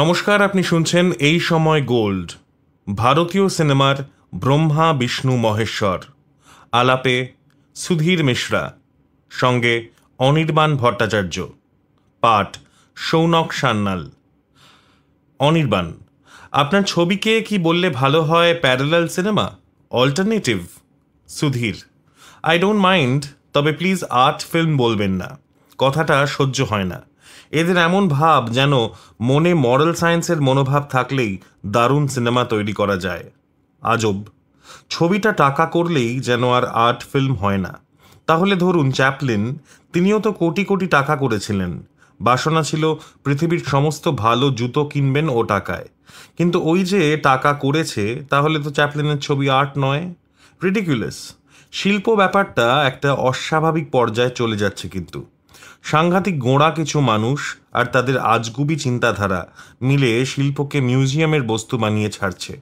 নমস্কার আপনি শুনছেন এই সময় গোল্ড ভারতীয় সিনেমার ব্রহ্মা বিষ্ণু মহেশ্বর আলাপে সুধীর মিশ্রা সঙ্গে অনির্বাণ ভট্টাচার্য পাঠ সৌনক সান্নাল অনির্বাণ আপনার ছবিকে কি বললে ভালো হয় parallel cinema alternative Sudhir I don't mind তবে প্লিজ আর্ট ফিল্ম বলবেন না কথাটা সহ্য হয় না এদের এমন ভাব যেন মনে মরাল সায়েন্সের মনোভাব থাকলেই দারুণ সিনেমা তৈরি করা যায় আজব ছবিটা টাকা করলেই যেন আর আর্ট ফিল্ম হয় না তাহলে ধরুন চ্যাপলিন তিনিও তো কোটি কোটি টাকা করেছিলেন বাসনা ছিল পৃথিবীর সমস্ত ভালো জুতো কিনবেন ও টাকায় কিন্তু ওই যে টাকা করেছে তাহলে তো চ্যাপলিনের ছবি আর্ট নয় রিডিকুলেস শিল্প ব্যাপারটা একটা অস্বাভাবিক পর্যায়ে চলে যাচ্ছে কিন্তু সাংঘাতিক গোঁড়া কিছু মানুষ আর তাদের আজগুবি চিন্তাধারা মিলে শিল্পকে মিউজিয়ামের বস্তু বানিয়ে ছাড়ছে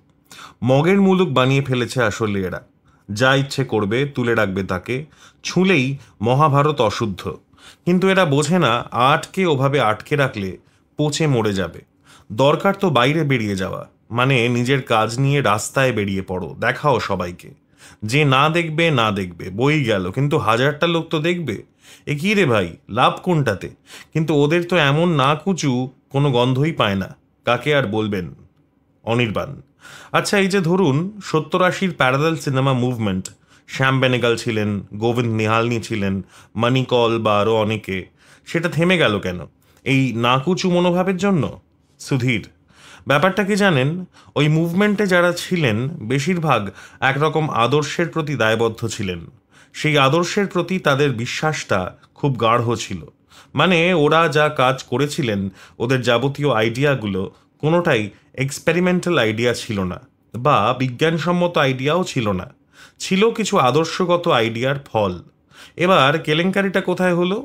মগের মুলুক বানিয়ে ফেলেছে আসলে এরা যা ইচ্ছে করবে তুলে রাখবে তাকে ছুঁলেই মহাভারত অশুদ্ধ কিন্তু এরা বোঝে না আটকে ওভাবে আটকে রাখলে পচে মরে যাবে দরকার তো বাইরে বেরিয়ে যাওয়া মানে নিজের কাজ নিয়ে রাস্তায় বেরিয়ে পড়ো দেখাও সবাইকে যে না দেখবে না দেখবে বই গেল কিন্তু হাজারটা লোক তো দেখবে এ কী রে ভাই লাভ কোনটাতে কিন্তু ওদের তো এমন না কুচু কোনো গন্ধই পায় না কাকে আর বলবেন অনির্বাণ আচ্ছা এই যে ধরুন সত্তর আশির parallel cinema movement Shyam Benegal ছিলেন গোবিন্দ নিহালনি ছিলেন মানিকল বা আরও অনেকে সেটা থেমে গেল কেন এই নাকুচু মনোভাবের জন্য সুধীর ব্যাপারটা কি জানেন ওই মুভমেন্টে যারা ছিলেন বেশিরভাগ একরকম আদর্শের প্রতি দায়বদ্ধ ছিলেন সেই আদর্শের প্রতি তাদের বিশ্বাসটা খুব গাঢ় ছিল মানে ওরা যা কাজ করেছিলেন ওদের যাবতীয় আইডিয়াগুলো কোনোটাই এক্সপেরিমেন্টাল আইডিয়া ছিল না বা বিজ্ঞানসম্মত আইডিয়াও ছিল না ছিল কিছু আদর্শগত আইডিয়ার ফল এবার কেলেঙ্কারিটা কোথায় হলো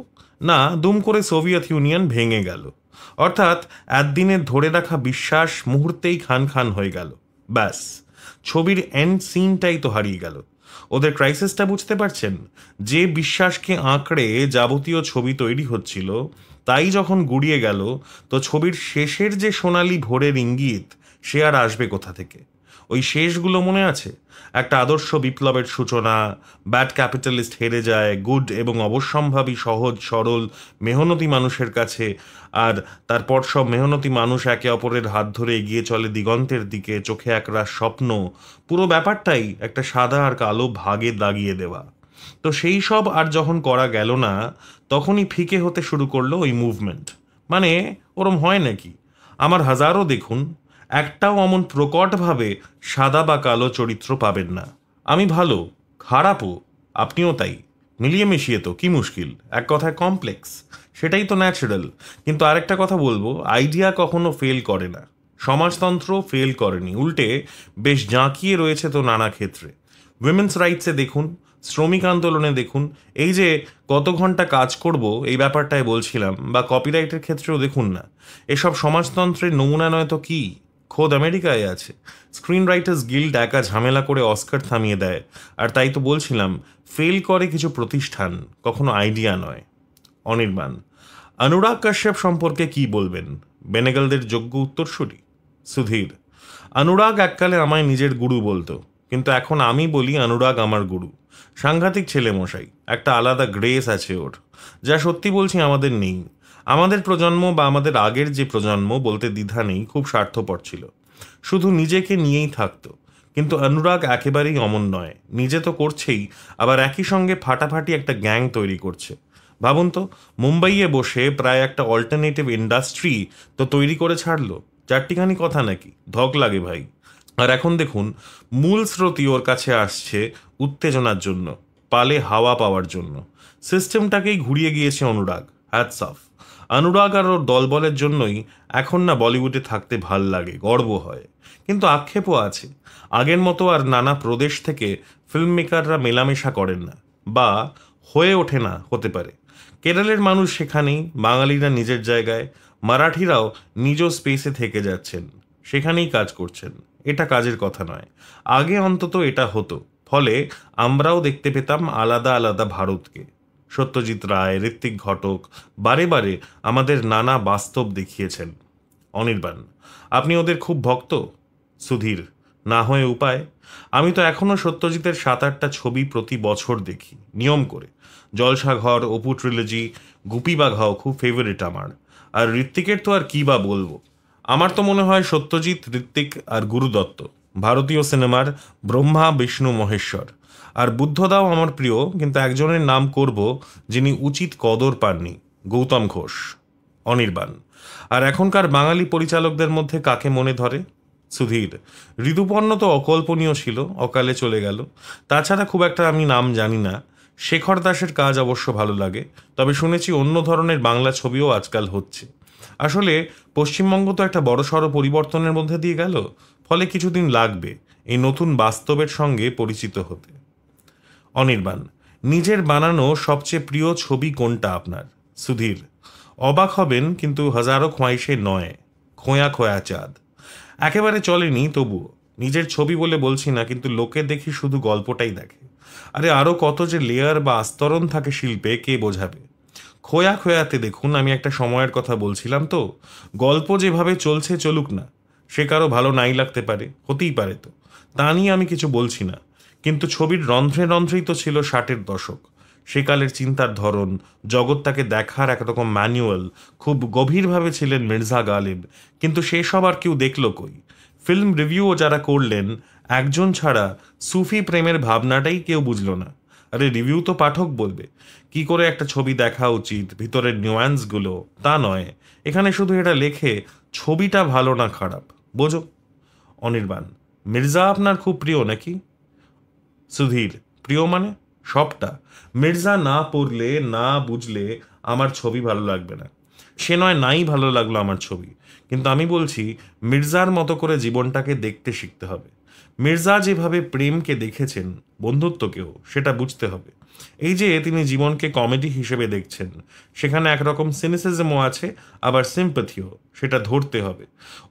না দুম করে সোভিয়েত ইউনিয়ন ভেঙে গেল অর্থাৎ একদিনে ধরে রাখা বিশ্বাস মুহূর্তেই খান খান হয়ে গেল ব্যাস ছবির এন্ড সিনটাই তো হারিয়ে গেল ওদের ক্রাইসিসটা বুঝতে পারছেন যে বিশ্বাসকে আঁকড়ে যাবতীয় ছবি তৈরি হচ্ছিল তাই যখন গুড়িয়ে গেল তো ছবির শেষের যে সোনালি ভোরের ইঙ্গিত সে আর আসবে কোথা থেকে ওই শেষগুলো মনে আছে একটা আদর্শ বিপ্লবের সূচনা ব্যাড ক্যাপিটালিস্ট হেরে যায় গুড এবং অবশ্যম্ভাবী সহজ সরল মেহনতি মানুষের কাছে আর তারপর সব মেহনতি মানুষ একে অপরের হাত ধরে এগিয়ে চলে দিগন্তের দিকে চোখে একরা স্বপ্ন পুরো ব্যাপারটাই একটা সাদা আর কালো ভাগে দাগিয়ে দেওয়া তো সেই সব আর যখন করা গেল না তখনই ফিকে হতে শুরু করলো ওই মুভমেন্ট মানে ওরম হয় নাকি আমার হাজারও দেখুন একটাও অমন প্রকটভাবে সাদা বা কালো চরিত্র পাবেন না আমি ভালো খারাপও আপনিও তাই মিলিয়ে মিশিয়ে তো কি মুশকিল এক কথায় কমপ্লেক্স সেটাই তো ন্যাচারাল কিন্তু আরেকটা কথা বলবো আইডিয়া কখনো ফেল করে না সমাজতন্ত্র ফেল করেনি উল্টে বেশ জাঁকিয়ে রয়েছে তো নানা ক্ষেত্রে উইমেন্স রাইটসে দেখুন শ্রমিক আন্দোলনে দেখুন এই যে কত ঘন্টা কাজ করব এই ব্যাপারটায় বলছিলাম বা কপিরাইটের ক্ষেত্রেও দেখুন না এসব সমাজতন্ত্রের নমুনা নয় তো কী খোদ আমেরিকায় আছে স্ক্রিন রাইটার্স গিল্ড একা ঝামেলা করে অস্কার থামিয়ে দেয় আর তাই তো বলছিলাম ফেল করে কিছু প্রতিষ্ঠান কখনো আইডিয়া নয় অনির্বাণ অনুরাগ কাশ্যপ সম্পর্কে কি বলবেন বেনেগালদের যোগ্য উত্তরসূরি সুধীর অনুরাগ এককালে আমায় নিজের গুরু বলতো কিন্তু এখন আমি বলি অনুরাগ আমার গুরু সাংঘাতিক ছেলে মশাই একটা আলাদা গ্রেস আছে ওর যা সত্যি বলছি আমাদের নেই আমাদের প্রজন্ম বা আমাদের আগের যে প্রজন্ম বলতে দ্বিধা নেই খুব স্বার্থপর ছিল শুধু নিজেকে নিয়েই থাকতো কিন্তু অনুরাগ একেবারেই অমন নয় নিজে তো করছেই আবার একই সঙ্গে ফাটাফাটি একটা গ্যাং তৈরি করছে ভাবুন তো মুম্বাইয়ে বসে প্রায় একটা অল্টারনেটিভ ইন্ডাস্ট্রি তো তৈরি করে ছাড়লো চারটিখানি কথা নাকি ধক লাগে ভাই আর এখন দেখুন মূল স্রোতই ওর কাছে আসছে উত্তেজনার জন্য পালে হাওয়া পাওয়ার জন্য সিস্টেমটাকেই ঘুরিয়ে গিয়েছে অনুরাগ হ্যাটস অফ অনুরাগ আর ওর দলবলের জন্যই এখন না বলিউডে থাকতে ভাল লাগে গর্ব হয় কিন্তু আক্ষেপও আছে আগের মতো আর নানা প্রদেশ থেকে ফিল্ম মেকাররা মেলামেশা করেন না বা হয়ে ওঠে না হতে পারে কেরলের মানুষ সেখানেই বাঙালিরা নিজের জায়গায় মারাঠিরাও নিজ স্পেসে থেকে যাচ্ছেন সেখানেই কাজ করছেন এটা কাজের কথা নয় আগে অন্তত এটা হতো ফলে আমরাও দেখতে পেতাম আলাদা আলাদা ভারতকে সত্যজিৎ রায় ঋত্বিক ঘটক বারে বারে আমাদের নানা বাস্তব দেখিয়েছেন অনির্বাণ আপনি ওদের খুব ভক্ত সুধীর না হয়ে উপায় আমি তো এখনও সত্যজিতের সাত আটটা ছবি প্রতি বছর দেখি নিয়ম করে জলসাঘর অপু ট্রিলজি গুপি বাঘাও খুব ফেভারিট আমার আর ঋত্বিকের তো আর কী বা বলবো আমার তো মনে হয় সত্যজিৎ ঋত্বিক আর গুরুদত্ত ভারতীয় সিনেমার ব্রহ্মা বিষ্ণু মহেশ্বর আর বুদ্ধদাও আমার প্রিয় কিন্তু একজনের নাম করব যিনি উচিত কদর পাননি গৌতম ঘোষ অনির্বাণ আর এখনকার বাঙালি পরিচালকদের মধ্যে কাকে মনে ধরে সুধীর ঋতুপর্ণ তো অকল্পনীয় ছিল অকালে চলে গেল তাছাড়া খুব একটা আমি নাম জানি না শেখর দাসের কাজ অবশ্য ভালো লাগে তবে শুনেছি অন্য ধরনের বাংলা ছবিও আজকাল হচ্ছে আসলে পশ্চিমবঙ্গ তো একটা বড়সড় পরিবর্তনের মধ্যে দিয়ে গেল ফলে কিছুদিন লাগবে এই নতুন বাস্তবের সঙ্গে পরিচিত হতে অনির্বাণ নিজের বানানো সবচেয়ে প্রিয় ছবি কোনটা আপনার সুধীর অবাক হবেন কিন্তু হাজারো খোঁয়াইশে নয় খোঁয়া খোয়া চাঁদ একেবারে চলেনি তবুও নিজের ছবি বলে বলছি না কিন্তু লোকে দেখি শুধু গল্পটাই দেখে আরে আরও কত যে লেয়ার বা আস্তরণ থাকে শিল্পে কে বোঝাবে খোয়া খোয়াতে দেখুন আমি একটা সময়ের কথা বলছিলাম তো গল্প যেভাবে চলছে চলুক না সে কারো ভালো নাই লাগতে পারে হতেই পারে তো তা নিয়ে আমি কিছু বলছি না কিন্তু ছবির রন্ধ্রে রন্ধ্রেই তো ছিল ষাটের দশক সেকালের চিন্তার ধরন জগৎ তাকে দেখার একরকম ম্যানুয়াল খুব গভীরভাবে ছিলেন মির্জা গালিব কিন্তু সেসব আর কেউ দেখল কই ফিল্ম রিভিউও যারা করলেন একজন ছাড়া সুফি প্রেমের ভাবনাটাই কেউ বুঝল না আরে রিভিউ তো পাঠক বলবে কি করে একটা ছবি দেখা উচিত ভিতরের নিউয়ান্সগুলো তা নয় এখানে শুধু এটা লেখে ছবিটা ভালো না খারাপ বোঝো অনির্বাণ মির্জা আপনার খুব প্রিয় নাকি সুধীর প্রিয় মানে সবটা মির্জা না পড়লে না বুঝলে আমার ছবি ভালো লাগবে না সে নয় নাই ভালো লাগলো আমার ছবি কিন্তু আমি বলছি মির্জার মতো করে জীবনটাকে দেখতে শিখতে হবে মির্জা যেভাবে প্রেমকে দেখেছেন বন্ধুত্বকেও সেটা বুঝতে হবে এই যে তিনি জীবনকে কমেডি হিসেবে দেখছেন সেখানে একরকম সিনিসিজমও আছে আবার সিম্পথিও সেটা ধরতে হবে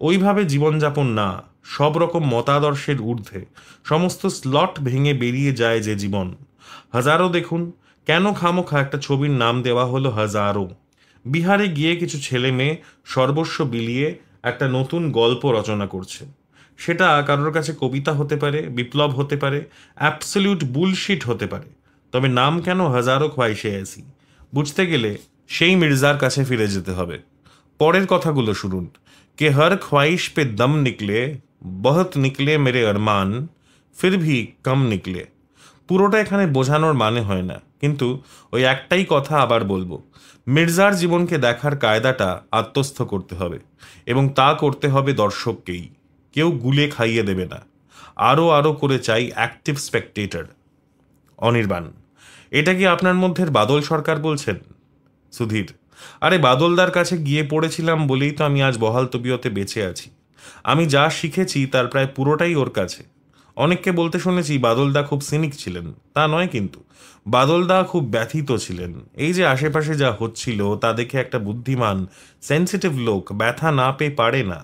ওইভাবে জীবনযাপন না সব রকম মতাদর্শের ঊর্ধ্বে সমস্ত স্লট ভেঙে বেরিয়ে যায় যে জীবন হাজারো দেখুন কেন খামোখা একটা ছবির নাম দেওয়া হলো হাজারো বিহারে গিয়ে কিছু ছেলে মেয়ে সর্বস্ব বিলিয়ে একটা নতুন গল্প রচনা করছে সেটা কারোর কাছে কবিতা হতে পারে বিপ্লব হতে পারে অ্যাপসলিউট বুলশিট হতে পারে তবে নাম কেন হাজারো খোয়াইশে এসি বুঝতে গেলে সেই মির্জার কাছে ফিরে যেতে হবে পরের কথাগুলো শুনুন কে হর খোয়াইশ পে দম নিকলে বহত নিকলে মেরে অরমান ফির ভি কম নিকলে পুরোটা এখানে বোঝানোর মানে হয় না কিন্তু ওই একটাই কথা আবার বলবো মির্জার জীবনকে দেখার কায়দাটা আত্মস্থ করতে হবে এবং তা করতে হবে দর্শককেই কেউ গুলে খাইয়ে দেবে না আরও আরও করে চাই অ্যাক্টিভ স্পেকটেটার অনির্বাণ এটা কি আপনার মধ্যের বাদল সরকার বলছেন সুধীর আরে বাদলদার কাছে গিয়ে পড়েছিলাম বলেই তো আমি আজ বহাল তবিয়তে বেঁচে আছি আমি যা শিখেছি তার প্রায় পুরোটাই ওর কাছে অনেককে বলতে শুনেছি বাদলদা খুব সিনিক ছিলেন তা নয় কিন্তু বাদলদা খুব ব্যথিত ছিলেন এই যে আশেপাশে যা হচ্ছিল তা দেখে একটা বুদ্ধিমান সেন্সিটিভ লোক ব্যথা না পেয়ে পারে না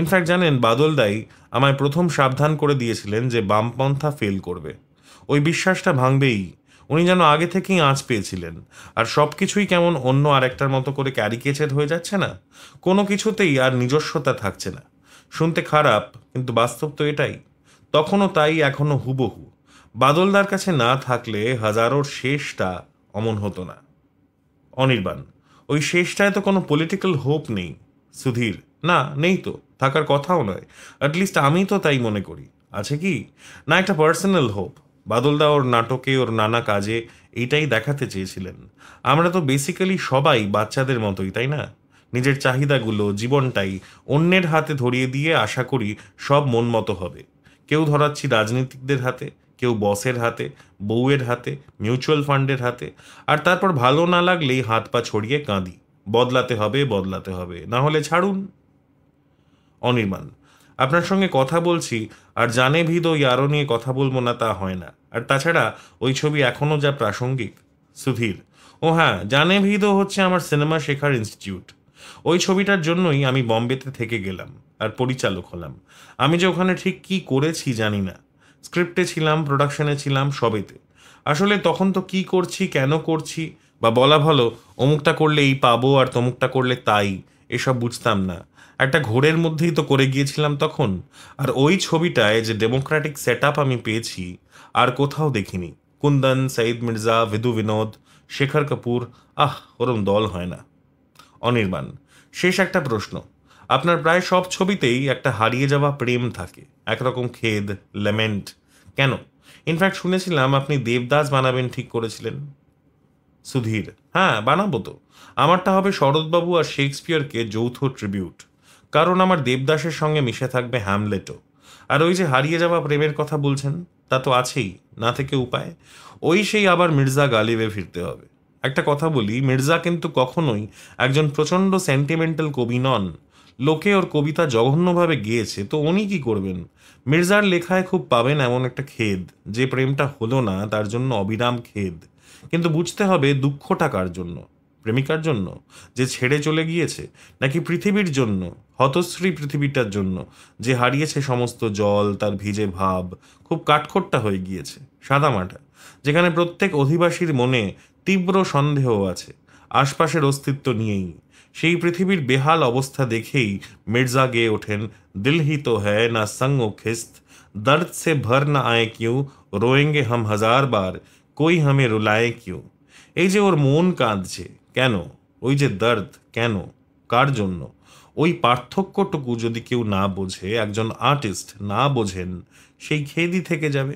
ইনফ্যাক্ট জানেন বাদলদাই আমায় প্রথম সাবধান করে দিয়েছিলেন যে বামপন্থা ফেল করবে ওই বিশ্বাসটা ভাঙবেই উনি যেন আগে থেকেই আঁচ পেয়েছিলেন আর সব কিছুই কেমন অন্য আরেকটার মতো করে ক্যারিকেচার হয়ে যাচ্ছে না কোনো কিছুতেই আর নিজস্বতা থাকছে না শুনতে খারাপ কিন্তু বাস্তব তো এটাই তখনও তাই এখনও হুবহু বাদলদার কাছে না থাকলে হাজারোর শেষটা অমন হতো না অনির্বাণ ওই শেষটায় তো কোনো পলিটিক্যাল হোপ নেই সুধীর না নেই তো থাকার কথাও নয় অ্যাটলিস্ট আমি তো তাই মনে করি আছে কি না একটা পার্সোনাল হোপ বাদলদা ওর নাটকে ওর নানা কাজে এইটাই দেখাতে চেয়েছিলেন আমরা তো বেসিক্যালি সবাই বাচ্চাদের মতোই তাই না নিজের চাহিদাগুলো জীবনটাই অন্যের হাতে ধরিয়ে দিয়ে আশা করি সব মন মতো হবে কেউ ধরাচ্ছি রাজনীতিকদের হাতে কেউ বসের হাতে বউয়ের হাতে মিউচুয়াল ফান্ডের হাতে আর তারপর ভালো না লাগলেই হাত পা ছড়িয়ে কাঁদি বদলাতে হবে বদলাতে হবে না হলে ছাড়ুন অনির্মাণ আপনার সঙ্গে কথা বলছি আর জানে ভিদ ওই আরও নিয়ে কথা বলবো না তা হয় না আর তাছাড়া ওই ছবি এখনও যা প্রাসঙ্গিক সুধীর ও হ্যাঁ জানে ভিদ হচ্ছে আমার সিনেমা শেখার ইনস্টিটিউট ওই ছবিটার জন্যই আমি বম্বেতে থেকে গেলাম আর পরিচালক হলাম আমি যে ওখানে ঠিক কি করেছি জানি না স্ক্রিপ্টে ছিলাম প্রোডাকশনে ছিলাম সবেতে আসলে তখন তো কি করছি কেন করছি বা বলা ভালো অমুকটা করলে এই পাবো আর তমুকটা করলে তাই এসব বুঝতাম না একটা ঘোরের মধ্যেই তো করে গিয়েছিলাম তখন আর ওই ছবিটায় যে ডেমোক্রেটিক সেট আমি পেয়েছি আর কোথাও দেখিনি কুন্দন সঈদ মির্জা ভিদু বিনোদ শেখর কাপুর আহ ওরম দল হয় না অনির্বাণ শেষ একটা প্রশ্ন আপনার প্রায় সব ছবিতেই একটা হারিয়ে যাওয়া প্রেম থাকে একরকম খেদ লেমেন্ট কেন ইনফ্যাক্ট শুনেছিলাম আপনি দেবদাস বানাবেন ঠিক করেছিলেন সুধীর হ্যাঁ বানাবো তো আমারটা হবে শরৎবাবু আর শেক্সপিয়রকে যৌথ ট্রিবিউট কারণ আমার দেবদাসের সঙ্গে মিশে থাকবে হ্যামলেটও আর ওই যে হারিয়ে যাওয়া প্রেমের কথা বলছেন তা তো আছেই না থেকে উপায় ওই সেই আবার মির্জা গালিবে ফিরতে হবে একটা কথা বলি মির্জা কিন্তু কখনোই একজন প্রচণ্ড সেন্টিমেন্টাল কবি নন লোকে ওর কবিতা জঘন্যভাবে গিয়েছে তো উনি কি করবেন মির্জার লেখায় খুব পাবেন এমন একটা খেদ যে প্রেমটা হলো না তার জন্য অবিরাম খেদ কিন্তু বুঝতে হবে দুঃখটা কার জন্য প্রেমিকার জন্য যে ছেড়ে চলে গিয়েছে নাকি পৃথিবীর জন্য হতশ্রী পৃথিবীটার জন্য যে হারিয়েছে সমস্ত জল তার ভিজে ভাব খুব কাঠখোট্টা হয়ে গিয়েছে সাদামাটা যেখানে প্রত্যেক অধিবাসীর মনে তীব্র সন্দেহ আছে আশপাশের অস্তিত্ব নিয়েই সেই পৃথিবীর বেহাল অবস্থা দেখেই মির্জা গেয়ে ওঠেন দিলহিত তো হ্যায় না সঙ্গ খিস্ত দর্দ সে ভর না আয় কিউ রোয়েঙ্গে হাম হাজার বার কই হামে রুলায়ে কিউ এই যে ওর মন কাঁদছে কেন ওই যে দর্দ কেন কার জন্য ওই পার্থক্যটুকু যদি কেউ না বোঝে একজন আর্টিস্ট না বোঝেন সেই খেদি থেকে যাবে